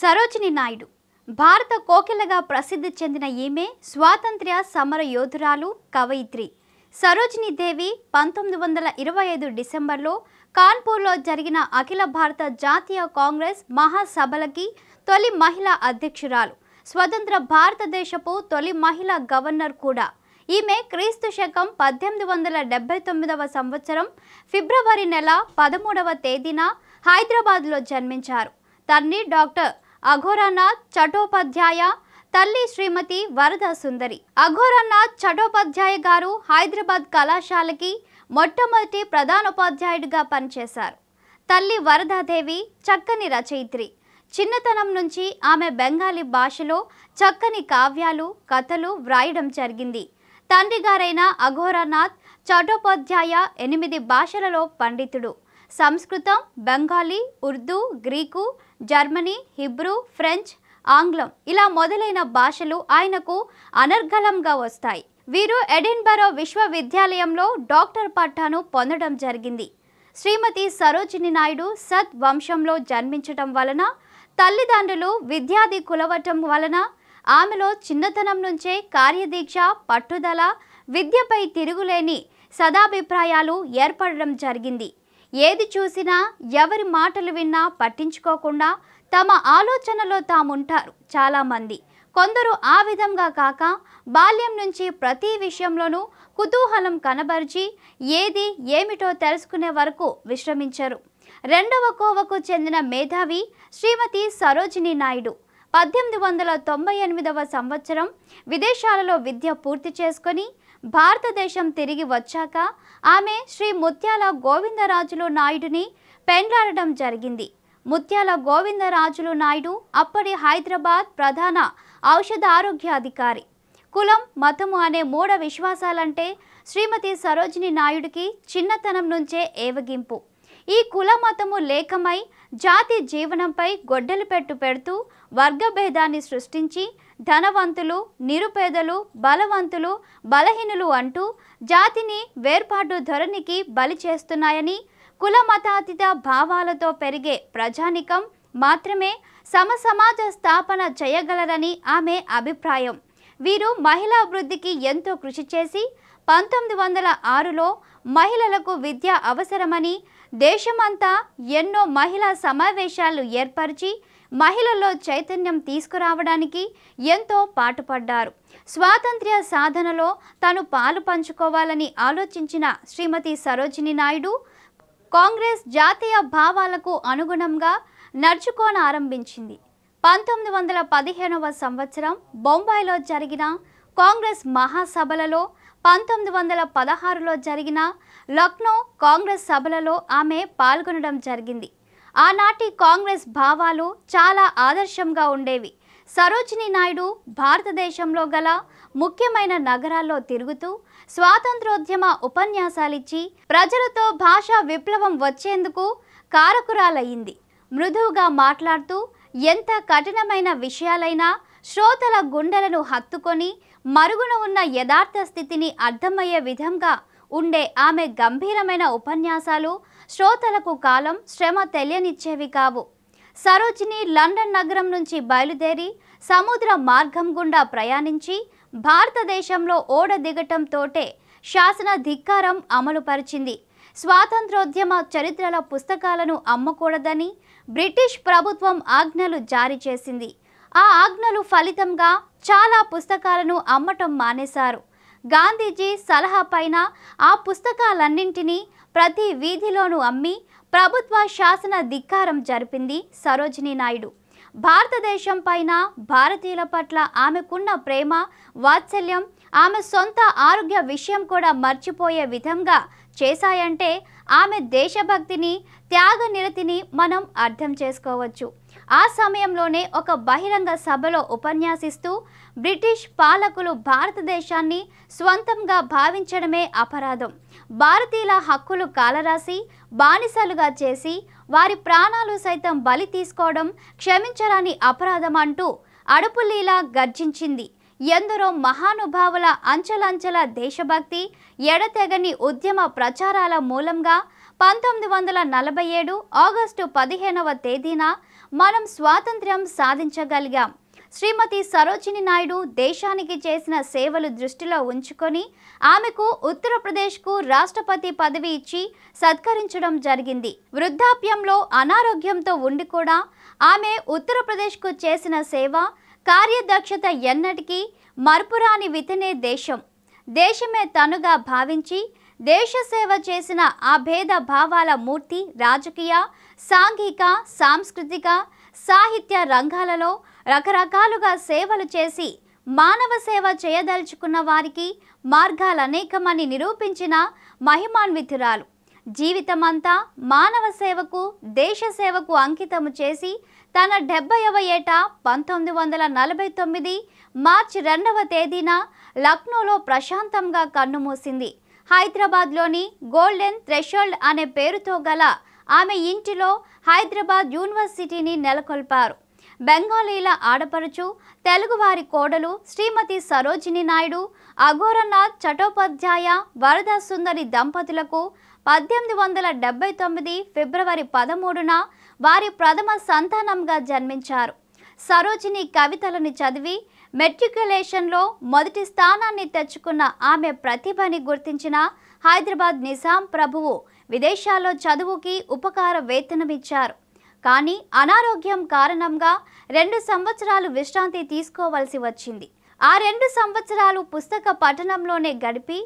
సరోజిని నాయుడు భారత కోకిలగా ప్రసిద్ధి చెందిన ఈమె స్వాతంత్ర్య సమర యోధురాలు కవయిత్రి సరోజిని దేవి పంతొమ్మిది వందల ఇరవై ఐదు డిసెంబర్లో కాన్పూర్లో జరిగిన అఖిల భారత జాతీయ కాంగ్రెస్ మహాసభలకి తొలి మహిళా అధ్యక్షురాలు స్వతంత్ర భారతదేశపు తొలి మహిళా గవర్నర్ కూడా ఈమె క్రీస్తు శకం పద్దెనిమిది వందల డెబ్బై తొమ్మిదవ సంవత్సరం ఫిబ్రవరి నెల పదమూడవ తేదీన హైదరాబాద్లో జన్మించారు తన్ని డాక్టర్ అఘోరానాథ్ చటోపాధ్యాయ తల్లి శ్రీమతి వరద సుందరి అఘోరనాథ్ చటోపాధ్యాయ గారు హైదరాబాద్ కళాశాలకి మొట్టమొదటి ప్రధానోపాధ్యాయుడిగా పనిచేశారు తల్లి వరదాదేవి చక్కని రచయిత్రి చిన్నతనం నుంచి ఆమె బెంగాలీ భాషలో చక్కని కావ్యాలు కథలు వ్రాయడం జరిగింది తండ్రి గారైన అఘోరానాథ్ చటోపాధ్యాయ ఎనిమిది భాషలలో పండితుడు సంస్కృతం Bengali Urdu Greek Germany Hebrew French ఆంగ్లం ఇలా మొదలైన భాషలు ఆయనకు అనర్గళంగా వస్తాయి వీరు ఎడిన్బరో విశ్వవిద్యాలయంలో డాక్టర్ పట్టాను పొందడం జరిగింది శ్రీమతి సరోజిని నాయుడు సత్ వంశంలో జన్మించటం వలన తల్లిదండ్రులు విద్యాది కులవటం వలన ఆమెలో చిన్నతనం నుంచే కార్యదీక్ష పట్టుదల విద్యపై తిరుగులేని సదాభిప్రాయాలు ఏర్పడడం జరిగింది ఏది చూసినా ఎవరి మాటలు విన్నా పట్టించుకోకుండా తమ ఆలోచనలో తాముంటారు చాలామంది కొందరు ఆ విధంగా కాక బాల్యం నుంచి ప్రతి విషయంలోనూ కుతూహలం కనబరిచి ఏది ఏమిటో తెలుసుకునే వరకు విశ్రమించరు రెండవ కోవకు చెందిన మేధావి శ్రీమతి సరోజిని నాయుడు పద్దెనిమిది వందల తొంభై ఎనిమిదవ సంవత్సరం విదేశాలలో విద్య పూర్తి చేసుకొని భారతదేశం తిరిగి వచ్చాక ఆమె శ్రీ ముత్యాల గోవిందరాజులు నాయుడిని పెండ్లాడడం జరిగింది ముత్యాల గోవిందరాజులు నాయుడు అప్పటి హైదరాబాద్ ప్రధాన ఔషధ ఆరోగ్యాధికారి కులం మతము అనే మూఢ విశ్వాసాలంటే శ్రీమతి సరోజిని నాయుడికి చిన్నతనం నుంచే ఏవగింపు ఈ కుల మతము లేకమై జాతి జీవనంపై గొడ్డలు పెట్టు పెడుతూ వర్గభేదాన్ని సృష్టించి ధనవంతులు నిరుపేదలు బలవంతులు బలహీనులు అంటూ జాతిని వేర్పాటు ధోరణికి బలి చేస్తున్నాయని కుల మతాతీత భావాలతో పెరిగే ప్రజానికం మాత్రమే సమసమాజ స్థాపన చేయగలరని ఆమె అభిప్రాయం వీరు మహిళా అభివృద్ధికి ఎంతో కృషి చేసి పంతొమ్మిది వందల ఆరులో మహిళలకు విద్య అవసరమని దేశమంతా ఎన్నో మహిళా సమావేశాలు ఏర్పరిచి మహిళల్లో చైతన్యం తీసుకురావడానికి ఎంతో పాటుపడ్డారు స్వాతంత్ర్య సాధనలో తను పాలు పంచుకోవాలని ఆలోచించిన శ్రీమతి సరోజిని నాయుడు కాంగ్రెస్ జాతీయ భావాలకు అనుగుణంగా నడుచుకోనారంభించింది పంతొమ్మిది వందల పదిహేనవ సంవత్సరం బొంబాయిలో జరిగిన కాంగ్రెస్ మహాసభలలో పంతొమ్మిది వందల పదహారులో జరిగిన లక్నో కాంగ్రెస్ సభలలో ఆమె పాల్గొనడం జరిగింది ఆనాటి కాంగ్రెస్ భావాలు చాలా ఆదర్శంగా ఉండేవి సరోజిని నాయుడు భారతదేశంలో గల ముఖ్యమైన నగరాల్లో తిరుగుతూ స్వాతంత్రోద్యమ ఉపన్యాసాలిచ్చి ప్రజలతో భాషా విప్లవం వచ్చేందుకు కారకురాలయ్యింది మృదువుగా మాట్లాడుతూ ఎంత కఠినమైన విషయాలైనా శ్రోతల గుండెలను హత్తుకొని మరుగున ఉన్న యథార్థ స్థితిని అర్థమయ్యే విధంగా ఉండే ఆమె గంభీరమైన ఉపన్యాసాలు శ్రోతలకు కాలం శ్రమ తెలియనిచ్చేవి కావు సరోజిని లండన్ నగరం నుంచి బయలుదేరి సముద్ర మార్గం గుండా ప్రయాణించి భారతదేశంలో ఓడ దిగటంతోటే శాసన ధిక్కారం అమలుపరిచింది స్వాతంత్రోద్యమ చరిత్రల పుస్తకాలను అమ్మకూడదని బ్రిటిష్ ప్రభుత్వం ఆజ్ఞలు జారీ చేసింది ఆ ఆజ్ఞలు ఫలితంగా చాలా పుస్తకాలను అమ్మటం మానేశారు గాంధీజీ సలహా పైన ఆ పుస్తకాలన్నింటినీ ప్రతి వీధిలోనూ అమ్మి ప్రభుత్వ శాసన ధిక్కారం జరిపింది సరోజినీ నాయుడు భారతదేశం పైన భారతీయుల పట్ల ఆమెకున్న ప్రేమ వాత్సల్యం ఆమె సొంత ఆరోగ్య విషయం కూడా మర్చిపోయే విధంగా చేశాయంటే ఆమె దేశభక్తిని త్యాగ నిరతిని మనం అర్థం చేసుకోవచ్చు ఆ సమయంలోనే ఒక బహిరంగ సభలో ఉపన్యాసిస్తూ బ్రిటిష్ పాలకులు భారతదేశాన్ని స్వంతంగా భావించడమే అపరాధం భారతీయుల హక్కులు కాలరాసి బానిసలుగా చేసి వారి ప్రాణాలు సైతం బలి తీసుకోవడం క్షమించరాని అపరాధం అంటూ అడుపులీలా గర్జించింది ఎందరో మహానుభావుల అంచెలంచెల దేశభక్తి ఎడతెగని ఉద్యమ ప్రచారాల మూలంగా పంతొమ్మిది వందల నలభై ఏడు ఆగస్టు పదిహేనవ తేదీన మనం స్వాతంత్ర్యం సాధించగలిగాం శ్రీమతి సరోజిని నాయుడు దేశానికి చేసిన సేవలు దృష్టిలో ఉంచుకొని ఆమెకు ఉత్తరప్రదేశ్కు రాష్ట్రపతి పదవి ఇచ్చి సత్కరించడం జరిగింది వృద్ధాప్యంలో అనారోగ్యంతో ఉండి కూడా ఆమె ఉత్తరప్రదేశ్కు చేసిన సేవ కార్యదక్షత ఎన్నటికీ మరుపురాని వితనే దేశం దేశమే తనుగా భావించి దేశ సేవ చేసిన అభేద భావాల మూర్తి రాజకీయ సాంఘిక సాంస్కృతిక సాహిత్య రంగాలలో రకరకాలుగా సేవలు చేసి మానవ సేవ చేయదలుచుకున్న వారికి మార్గాలనేకమని నిరూపించిన మహిమాన్వితురాలు జీవితమంతా మానవ సేవకు దేశ సేవకు అంకితము చేసి తన డెబ్బైవ ఏట పంతొమ్మిది వందల నలభై తొమ్మిది మార్చి రెండవ తేదీన లక్నోలో ప్రశాంతంగా కన్నుమూసింది హైదరాబాద్లోని గోల్డెన్ థ్రెషోల్డ్ అనే పేరుతో గల ఆమె ఇంటిలో హైదరాబాద్ యూనివర్సిటీని నెలకొల్పారు బెంగాలీల ఆడపడుచు తెలుగువారి కోడలు శ్రీమతి సరోజిని నాయుడు అఘోరనాథ్ చటోపాధ్యాయ వరద సుందరి దంపతులకు పద్దెనిమిది వందల డెబ్బై తొమ్మిది ఫిబ్రవరి పదమూడున వారి ప్రథమ సంతానంగా జన్మించారు సరోజిని కవితలను చదివి మెట్రికులేషన్లో మొదటి స్థానాన్ని తెచ్చుకున్న ఆమె ప్రతిభని గుర్తించిన హైదరాబాద్ నిజాం ప్రభువు విదేశాల్లో చదువుకి ఉపకార వేతనమిచ్చారు కానీ అనారోగ్యం కారణంగా రెండు సంవత్సరాలు విశ్రాంతి తీసుకోవలసి వచ్చింది ఆ రెండు సంవత్సరాలు పుస్తక పఠనంలోనే గడిపి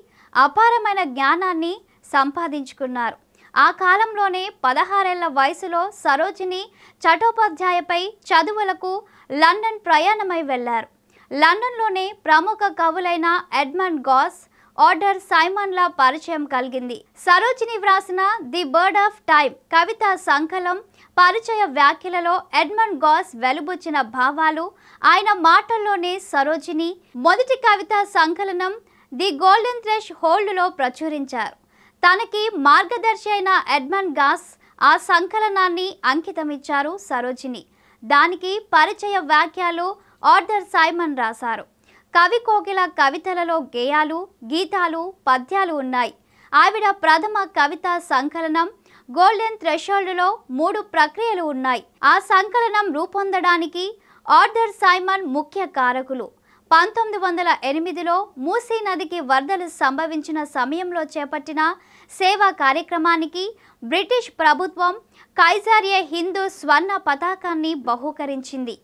అపారమైన జ్ఞానాన్ని సంపాదించుకున్నారు ఆ కాలంలోనే పదహారేళ్ల వయసులో సరోజిని చటోపాధ్యాయపై చదువులకు లండన్ ప్రయాణమై వెళ్లారు లండన్లోనే ప్రముఖ కవులైన ఎడ్మండ్ గాస్ ఆర్డర్ సైమన్ల పరిచయం కలిగింది సరోజిని వ్రాసిన ది బర్డ్ ఆఫ్ టైమ్ కవిత సంకలం పరిచయ వ్యాఖ్యలలో ఎడ్మండ్ గాస్ వెలుబుచ్చిన భావాలు ఆయన మాటల్లోనే సరోజిని మొదటి కవిత సంకలనం ది గోల్డెన్ థ్రెష్ హోల్డ్లో ప్రచురించారు తనకి మార్గదర్శి అయిన ఎడ్మండ్ గాస్ ఆ సంకలనాన్ని అంకితమిచ్చారు సరోజిని దానికి పరిచయ వ్యాఖ్యలు ఆర్థర్ సైమన్ రాశారు కవి కోకిల కవితలలో గేయాలు గీతాలు పద్యాలు ఉన్నాయి ఆవిడ ప్రథమ కవిత సంకలనం గోల్డెన్ థ్రెషోల్డ్లో మూడు ప్రక్రియలు ఉన్నాయి ఆ సంకలనం రూపొందడానికి ఆర్థర్ సైమన్ ముఖ్య కారకులు పంతొమ్మిది వందల ఎనిమిదిలో మూసీ నదికి వరదలు సంభవించిన సమయంలో చేపట్టిన సేవా కార్యక్రమానికి బ్రిటిష్ ప్రభుత్వం కైజారియా హిందూ స్వర్ణ పతాకాన్ని బహూకరించింది